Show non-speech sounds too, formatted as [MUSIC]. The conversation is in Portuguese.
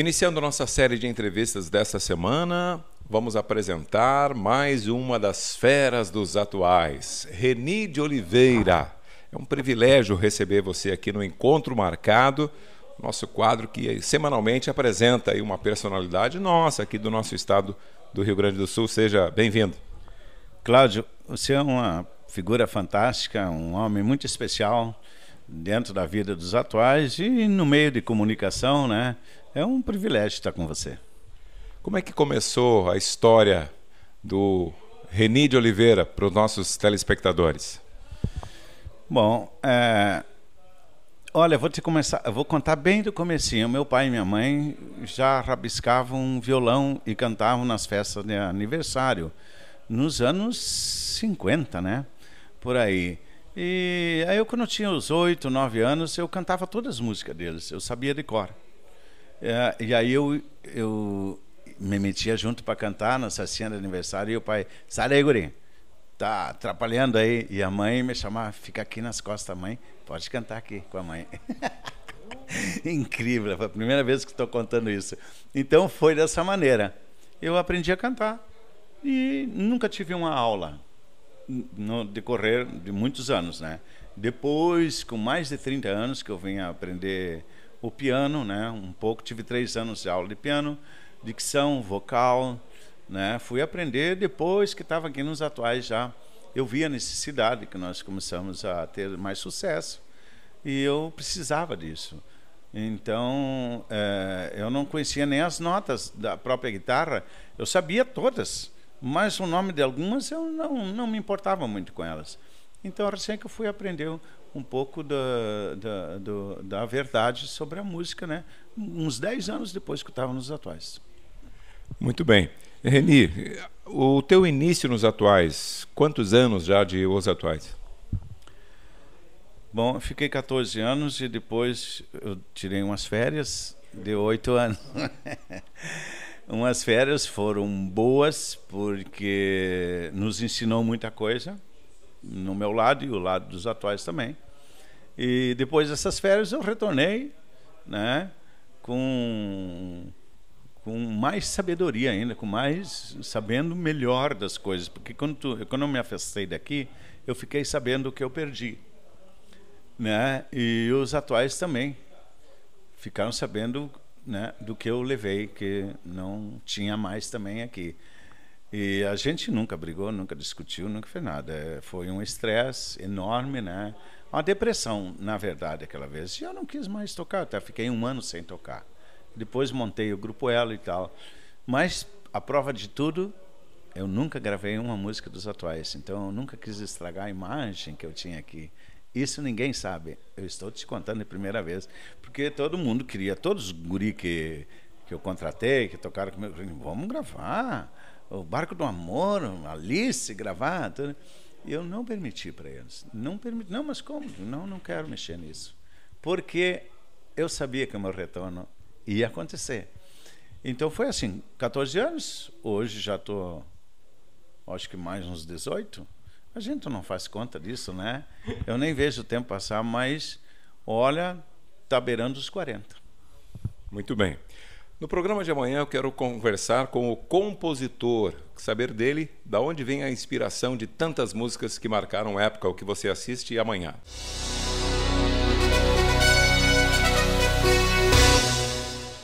Iniciando nossa série de entrevistas desta semana, vamos apresentar mais uma das feras dos atuais, Reni de Oliveira. É um privilégio receber você aqui no Encontro Marcado, nosso quadro que semanalmente apresenta uma personalidade nossa aqui do nosso estado do Rio Grande do Sul. Seja bem-vindo. Cláudio, você é uma figura fantástica, um homem muito especial dentro da vida dos atuais e no meio de comunicação, né? É um privilégio estar com você. Como é que começou a história do Reni de Oliveira para os nossos telespectadores? Bom, é... olha, vou te começar, vou contar bem do comecinho. Meu pai e minha mãe já rabiscavam um violão e cantavam nas festas de aniversário nos anos 50, né? Por aí. E aí eu quando eu tinha os 8, 9 anos, eu cantava todas as músicas deles, eu sabia de cor. É, e aí eu, eu me metia junto para cantar nessa cena de aniversário e o pai, sai aí guri, tá atrapalhando aí. E a mãe me chamava, fica aqui nas costas da mãe, pode cantar aqui com a mãe. [LAUGHS] Incrível, foi a primeira vez que estou contando isso. Então foi dessa maneira. Eu aprendi a cantar e nunca tive uma aula no decorrer de muitos anos, né? Depois, com mais de 30 anos que eu vim aprender o piano, né? Um pouco tive três anos de aula de piano, dicção, vocal, né? Fui aprender depois que estava aqui nos atuais já. Eu vi a necessidade que nós começamos a ter mais sucesso e eu precisava disso. Então, é, eu não conhecia nem as notas da própria guitarra, eu sabia todas, mas o nome de algumas eu não, não me importava muito com elas. Então, recém assim que eu fui aprender um pouco da, da, da verdade sobre a música, né? uns 10 anos depois que eu estava nos atuais. Muito bem. Reni, o teu início nos atuais, quantos anos já de Os Atuais? Bom, eu fiquei 14 anos e depois eu tirei umas férias de 8 anos. [LAUGHS] umas férias foram boas porque nos ensinou muita coisa no meu lado e o lado dos atuais também. E depois dessas férias eu retornei, né, com com mais sabedoria ainda, com mais sabendo melhor das coisas, porque quando tu, quando eu me afastei daqui, eu fiquei sabendo o que eu perdi, né? E os atuais também ficaram sabendo, né, do que eu levei que não tinha mais também aqui. E a gente nunca brigou, nunca discutiu, nunca fez nada. É, foi um estresse enorme, né? Uma depressão, na verdade, aquela vez. E eu não quis mais tocar, até fiquei um ano sem tocar. Depois montei o grupo Ela e tal. Mas, a prova de tudo, eu nunca gravei uma música dos atuais. Então, eu nunca quis estragar a imagem que eu tinha aqui. Isso ninguém sabe. Eu estou te contando de primeira vez. Porque todo mundo queria, todos os guri que, que eu contratei, que tocaram comigo, vamos gravar o Barco do Amor, Alice, gravar. Tudo. Né? E eu não permiti para eles. Não permiti. Não, mas como? Não, não quero mexer nisso. Porque eu sabia que o meu retorno ia acontecer. Então foi assim, 14 anos, hoje já estou, acho que mais uns 18. A gente não faz conta disso, né? Eu nem vejo o tempo passar, mas olha, está beirando os 40. Muito bem. No programa de amanhã eu quero conversar com o compositor, saber dele da onde vem a inspiração de tantas músicas que marcaram época, o que você assiste amanhã.